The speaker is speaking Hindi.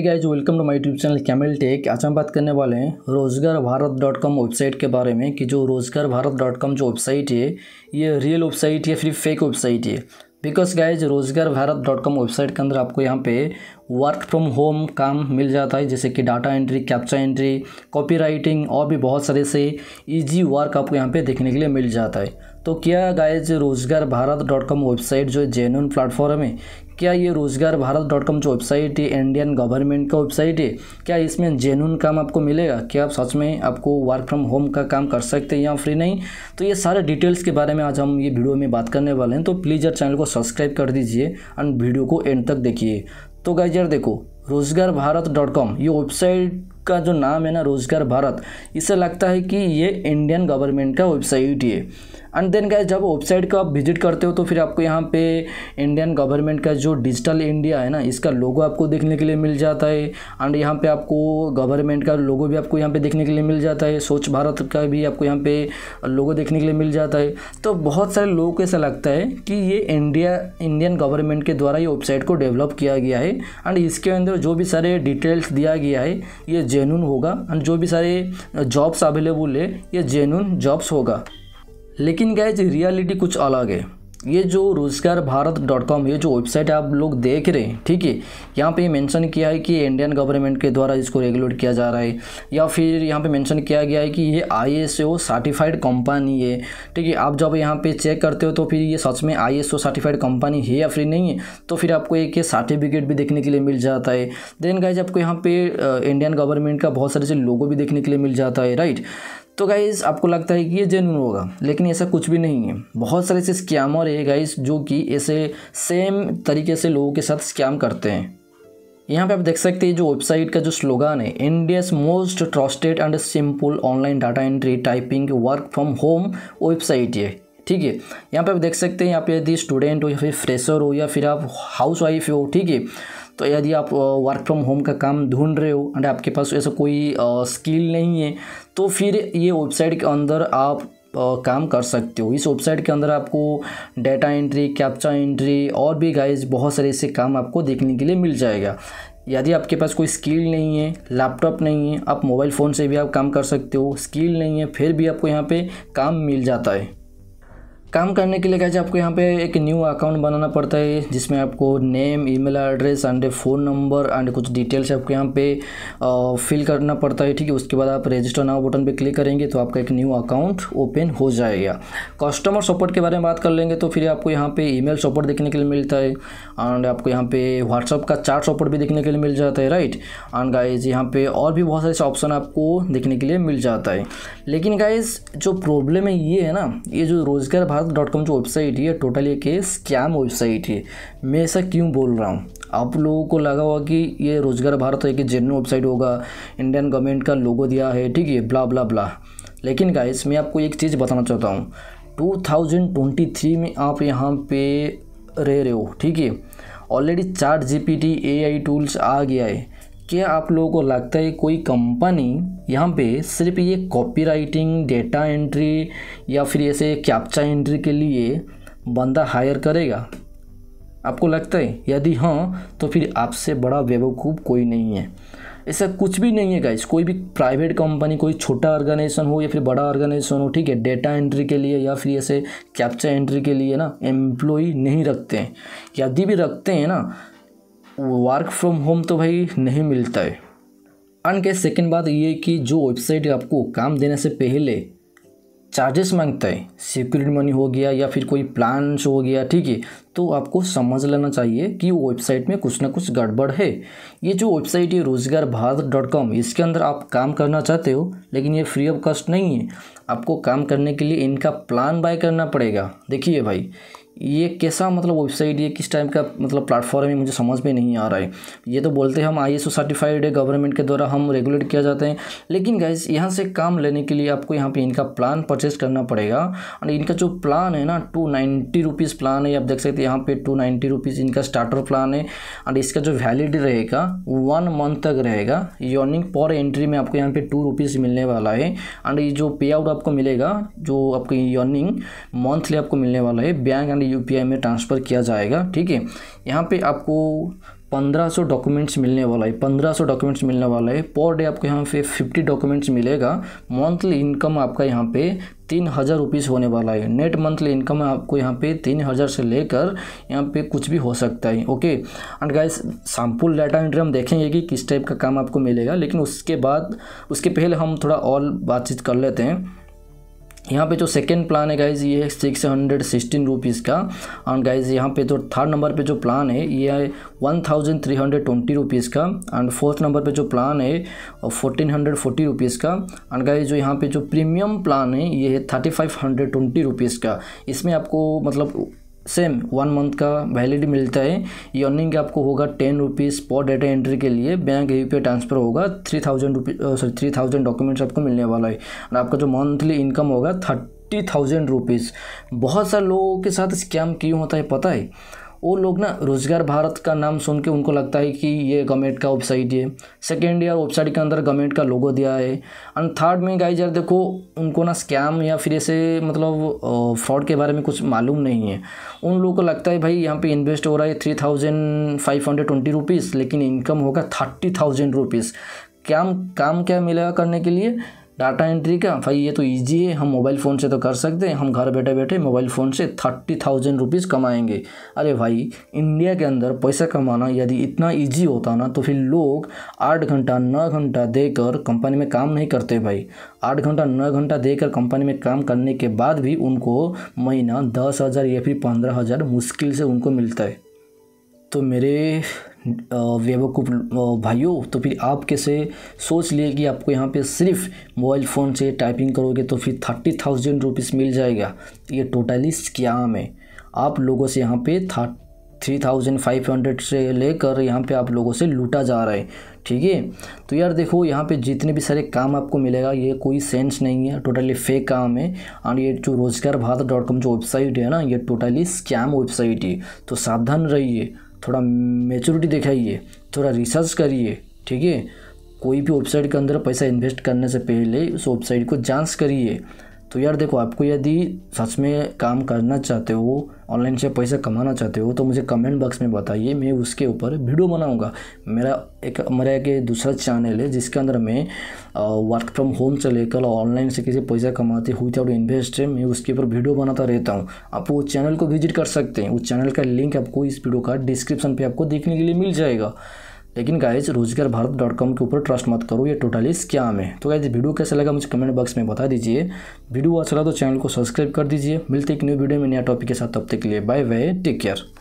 hey guys welcome to my YouTube channel Kamil tech आज हम बात करने वाले हैं रोजगार भारत डॉट कॉम वेबसाइट के बारे में कि जो रोजगार भारत डॉट कॉम जो वेबसाइट है ये रियल वेबसाइट है फिर फेक वेबसाइट है because guys Rozgar Bharat dot com website के अंदर आपको यहाँ पे वर्क फ्रॉम होम काम मिल जाता है जैसे कि data entry captcha entry copywriting और भी बहुत सारे से ईजी वर्क आपको यहाँ पे देखने के लिए मिल जाता है तो क्या guys Rozgar Bharat dot com website जो जेन्यून प्लेटफॉर्म है क्या ये रोज़गार भारत डॉट कॉम जो वेबसाइट है इंडियन गवर्नमेंट का वेबसाइट है क्या इसमें जेनून काम आपको मिलेगा क्या आप सच में आपको वर्क फ्रॉम होम का काम कर सकते हैं या फ्री नहीं तो ये सारे डिटेल्स के बारे में आज हम ये वीडियो में बात करने वाले हैं तो प्लीज़ यार चैनल को सब्सक्राइब कर दीजिए एंड वीडियो को एंड तक देखिए तो गाइजर यार देखो रोज़गार भारत डॉट कॉम ये वेबसाइट का जो नाम है ना रोजगार भारत इससे लगता है कि ये इंडियन गवर्नमेंट का वेबसाइट है एंड देन गए जब वेबसाइट को आप विजिट करते हो तो फिर आपको यहाँ पे इंडियन गवर्नमेंट का जो डिजिटल इंडिया है ना इसका लोगो आपको देखने के लिए मिल जाता है एंड यहाँ पे आपको गवर्नमेंट का लोगो भी आपको यहाँ पे देखने के लिए मिल जाता है स्वच्छ भारत का भी आपको यहाँ पे लोगो देखने के लिए मिल जाता है तो बहुत सारे लोगों को ऐसा लगता है कि ये इंडिया इंडियन गवर्नमेंट के द्वारा ये वेबसाइट को डेवलप किया गया है एंड इसके अंदर जो भी सारे डिटेल्स दिया गया है ये जेनून होगा एंड जो भी सारे जॉब्स uh, अवेलेबल है ये जेनून जॉब्स होगा लेकिन गैज रियलिटी कुछ अलग है ये जो रोज़गार भारत डॉट कॉम ये जो वेबसाइट आप लोग देख रहे हैं ठीक है यहाँ पे मेंशन किया है कि इंडियन गवर्नमेंट के द्वारा इसको रेगुलेट किया जा रहा है या फिर यहाँ पे मेंशन किया गया है कि ये आई सर्टिफाइड कंपनी है ठीक है आप जब यहाँ पे चेक करते हो तो फिर ये सच में आई सर्टिफाइड कंपनी है या फिर नहीं है तो फिर आपको एक ये सर्टिफिकेट भी देखने के लिए मिल जाता है देन गाइज आपको यहाँ पे इंडियन गवर्नमेंट का बहुत सारे से लोगों भी देखने के लिए मिल जाता है राइट तो गाइज़ आपको लगता है कि ये जेनून होगा लेकिन ऐसा कुछ भी नहीं है बहुत सारे ऐसे स्कैमर है गाइज़ जो कि ऐसे सेम तरीके से लोगों के साथ स्कैम करते हैं यहाँ पे आप देख सकते हैं जो वेबसाइट का जो स्लोगान है India's most trusted and simple online data entry typing work from home website ये ठीक है यहाँ पे आप देख सकते हैं यहाँ पे यदि स्टूडेंट हो या फिर फ्रेशर हो या फिर आप हाउस वाइफ हो ठीक है तो यदि आप वर्क फ्रॉम होम का काम ढूंढ रहे हो एंड आपके पास ऐसा कोई स्किल नहीं है तो फिर ये वेबसाइट के अंदर आप काम कर सकते हो इस वेबसाइट के अंदर आपको डाटा एंट्री कैप्चा एंट्री और भी गाइज बहुत सारे ऐसे काम आपको देखने के लिए मिल जाएगा यदि आपके पास कोई स्किल नहीं है लैपटॉप नहीं है आप मोबाइल फ़ोन से भी आप काम कर सकते हो स्किल नहीं है फिर भी आपको यहाँ पे काम मिल जाता है काम करने के लिए क्या आपको यहाँ पे एक न्यू अकाउंट बनाना पड़ता है जिसमें आपको name email address and phone number and कुछ डिटेल्स आपको यहाँ पे फिल करना पड़ता है ठीक है उसके बाद आप रजिस्टर नाउ बटन पे क्लिक करेंगे तो आपका एक न्यू अकाउंट ओपन हो जाएगा कस्टमर सपोर्ट के बारे में बात कर लेंगे तो फिर आपको यहाँ पर ई सपोर्ट देखने के लिए मिलता है एंड आपको यहाँ पे व्हाट्सअप का चार्ट सपोर्ट भी देखने के लिए मिल जाता है राइट एंड गाइज यहाँ पर और भी बहुत सारे ऑप्शन आपको देखने के लिए मिल जाता है लेकिन गाइज जो प्रॉब्लम है ये है ना ये जो रोज़गार मार्क डॉट कॉम जो वेबसाइट है टोटल एक है स्कैम वेबसाइट है मैं ऐसा क्यों बोल रहा हूँ आप लोगों को लगा हुआ कि ये रोजगार भारत है कि जेन्यू वेबसाइट होगा इंडियन गवर्नमेंट का लोगो दिया है ठीक है ब्ला ब्ला ब्ला लेकिन गाइस मैं आपको एक चीज़ बताना चाहता हूँ 2023 में आप यहाँ पे रह रहे हो ठीक है already chat G P T A I tools आ गया है क्या आप लोगों को लगता है कोई कंपनी यहाँ पे सिर्फ ये कॉपी राइटिंग डेटा एंट्री या फिर ऐसे कैप्चा एंट्री के लिए बंदा हायर करेगा आपको लगता है यदि हाँ तो फिर आपसे बड़ा बेवकूफ़ कोई नहीं है ऐसा कुछ भी नहीं है गाइस कोई भी प्राइवेट कंपनी कोई छोटा ऑर्गेनाइजेशन हो या फिर बड़ा ऑर्गेनाइजेशन हो ठीक है डेटा एंट्री के लिए या फिर ऐसे कैप्चा एंट्री के लिए ना एम्प्लॉई नहीं रखते हैं यदि भी रखते हैं ना वर्क फ्रॉम होम तो भाई नहीं मिलता है एंड के सेकेंड बात ये कि जो वेबसाइट आपको काम देने से पहले चार्जेस मांगता है सिक्योरिटी मनी हो गया या फिर कोई प्लान हो गया ठीक है तो आपको समझ लेना चाहिए कि वो वेबसाइट में कुछ ना कुछ गड़बड़ है ये जो वेबसाइट है रोजगार भारत डॉट कॉम इसके अंदर आप काम करना चाहते हो लेकिन ये फ्री ऑफ कॉस्ट नहीं है आपको काम करने के लिए इनका प्लान बाय करना पड़ेगा देखिए भाई ये कैसा मतलब वेबसाइट ये किस टाइप का मतलब प्लेटफॉर्म है मुझे समझ में नहीं आ रहा है ये तो बोलते हैं हम आई सर्टिफाइड है गवर्नमेंट के द्वारा हम रेगुलेट किया जाते हैं लेकिन गाइज यहाँ से काम लेने के लिए आपको यहाँ पे इनका प्लान परचेज करना पड़ेगा और इनका जो प्लान है ना टू नाइन्टी रुपीज़ प्लान है आप देख सकते हैं यहाँ पे टू नाइन्टी रुपीज़ इनका स्टार्टर प्लान है और इसका जो वैलिड रहेगा वन मंथ तक रहेगा यर्निंग पर एंट्री में आपको यहाँ पे टू रुपीज़ मिलने वाला है एंड ये जो पे आउट आपको मिलेगा जो आपको यर्निंग मंथली आपको मिलने वाला है बैंक एंड यू में ट्रांसफ़र किया जाएगा ठीक है यहाँ पे आपको 1500 डॉक्यूमेंट्स मिलने वाला है 1500 डॉक्यूमेंट्स मिलने वाला है पर डे आपको यहाँ पे 50 डॉक्यूमेंट्स मिलेगा मंथली इनकम आपका यहाँ पे तीन हज़ार रुपीज़ होने वाला है नेट मंथली इनकम आपको यहाँ पे तीन हज़ार से लेकर यहाँ पे कुछ भी हो सकता है okay and guys sample data entry हम देखेंगे कि किस टाइप का काम आपको मिलेगा लेकिन उसके बाद उसके पहले हम थोड़ा और बातचीत कर लेते हैं यहाँ पे जो सेकंड प्लान है गाइज ये सिक्स हंड्रेड सिक्सटीन रुपीज़ का एंड गाइज यहाँ पे जो थर्ड नंबर पे जो प्लान है ये है one thousand three hundred twenty rupees का एंड फोर्थ नंबर पे जो प्लान है फोर्टीन हंड्रेड फोर्टी रुपीज़ का एंड गाइज जो यहाँ पे जो प्रीमियम प्लान है ये है thirty five hundred twenty rupees का इसमें आपको मतलब सेम वन मंथ का वैलिड मिलता है ये अर्निंग आपको होगा टेन रुपीज़ पर डेटा एंट्री के लिए बैंक यू पे ट्रांसफर होगा three thousand rupee sorry three thousand documents आपको मिलने वाला है और आपका जो मंथली इनकम होगा थर्टी थाउजेंड रुपीज़ बहुत सारे लोगों के साथ स्कैम क्यों होता है पता है वो लोग ना रोज़गार भारत का नाम सुन के उनको लगता है कि ये गवर्नमेंट का वेबसाइट है सेकेंड या वेबसाइट के अंदर गवर्नमेंट का लोगो दिया है एंड थर्ड में गाइज यार देखो उनको ना स्कैम या फिर ऐसे मतलब फ्रॉड के बारे में कुछ मालूम नहीं है उन लोगों को लगता है भाई यहाँ पे इन्वेस्ट हो रहा है three thousand five hundred twenty rupees लेकिन इनकम होगा थर्टी थाउजेंड रुपीज़ क्या काम क्या मिलेगा करने के लिए डाटा एंट्री का भाई ये तो ईजी है हम मोबाइल फ़ोन से तो कर सकते हैं हम घर बैठे बैठे मोबाइल फ़ोन से थर्टी थाउजेंड रुपीज़ कमाएंगे अरे भाई इंडिया के अंदर पैसा कमाना यदि इतना ईजी होता ना तो फिर लोग आठ घंटा नौ घंटा देकर कंपनी में काम नहीं करते भाई आठ घंटा नौ घंटा देकर कंपनी में काम करने के बाद भी उनको महीना दस हज़ार या फिर पंद्रह हज़ार मुश्किल से उनको मिलता है तो मेरे बेवकूफ़ भाइयों तो फिर आप कैसे सोच लिए कि आपको यहाँ पे सिर्फ मोबाइल फ़ोन से टाइपिंग करोगे तो फिर थर्टी थाउजेंड रुपीज़ मिल जाएगा ये टोटली स्कैम है आप लोगों से यहाँ पे थ्री थाउजेंड फाइव हंड्रेड से लेकर यहाँ पे आप लोगों से लूटा जा रहा है ठीक है तो यार देखो यहाँ पे जितने भी सारे काम आपको मिलेगा ये कोई सेंस नहीं है टोटली फेक काम है और ये जो रोजगार भारत डॉट कॉम जो वेबसाइट है ना ये टोटली स्कैम वेबसाइट है तो सावधान रहिए थोड़ा मेचोरिटी दिखाइए थोड़ा रिसर्च करिए ठीक है कोई भी वेबसाइट के अंदर पैसा इन्वेस्ट करने से पहले उस वेबसाइट को जांच करिए तो यार देखो आपको यदि सच में काम करना चाहते हो ऑनलाइन से पैसा कमाना चाहते हो तो मुझे कमेंट बॉक्स में बताइए मैं उसके ऊपर वीडियो बनाऊंगा मेरा एक मेरा एक दूसरा चैनल है जिसके अंदर मैं वर्क फ्रॉम होम से लेकर ऑनलाइन से किसी पैसा कमाते हुई और इन्वेस्ट है मैं उसके ऊपर वीडियो बनाता रहता हूँ आप वो चैनल को विजिट कर सकते हैं उस चैनल का लिंक आपको इस वीडियो का डिस्क्रिप्शन पर आपको देखने के लिए मिल जाएगा लेकिन guys Rozgar Bharat dot com के ऊपर ट्रस्ट मत करो ये टोटली स्कैम है तो गाइज वीडियो कैसा लगा मुझे कमेंट बॉक्स में बता दीजिए वीडियो अच्छा लगा तो चैनल को सब्सक्राइब कर दीजिए मिलते एक न्यू वीडियो में नया टॉपिक के साथ तब तक के लिए बाय बाय टेक केयर